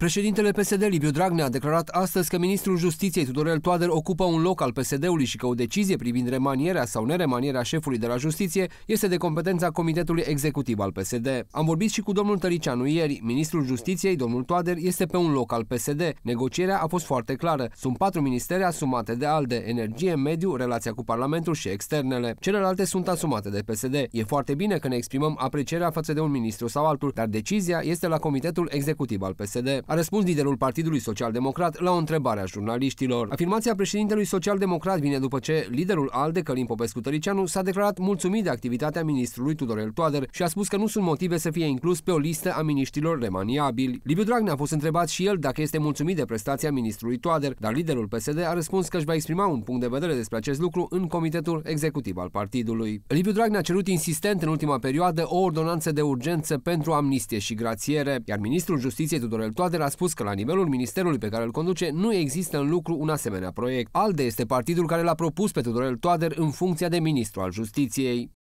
Președintele PSD Liviu Dragnea a declarat astăzi că ministrul justiției Tudorel Toader ocupă un loc al PSD-ului și că o decizie privind remanierea sau neremanierea șefului de la justiție este de competența Comitetului Executiv al PSD. Am vorbit și cu domnul Tăricianu ieri. Ministrul justiției, domnul Toader, este pe un loc al PSD. Negocierea a fost foarte clară. Sunt patru ministere asumate de ALDE, energie, mediu, relația cu Parlamentul și externele. Celelalte sunt asumate de PSD. E foarte bine că ne exprimăm aprecierea față de un ministru sau altul, dar decizia este la Comitetul Executiv al PSD. A răspuns liderul Partidului Social-Democrat la o întrebare a jurnaliștilor. Afirmația președintelui social-democrat vine după ce liderul ALDE, Călin Popescu Tăricianu, s-a declarat mulțumit de activitatea ministrului Tudorel Toader și a spus că nu sunt motive să fie inclus pe o listă a miniștilor remaniabili. Liviu Dragnea a fost întrebat și el dacă este mulțumit de prestația ministrului Toader, dar liderul PSD a răspuns că își va exprima un punct de vedere despre acest lucru în comitetul executiv al partidului. Liviu Dragnea a cerut insistent în ultima perioadă o ordonanță de urgență pentru amnistie și grațiere, iar ministrul Justiției Tudorel Toader a spus că la nivelul ministerului pe care îl conduce nu există în lucru un asemenea proiect. ALDE este partidul care l-a propus pe Tudorel Toader în funcția de ministru al justiției.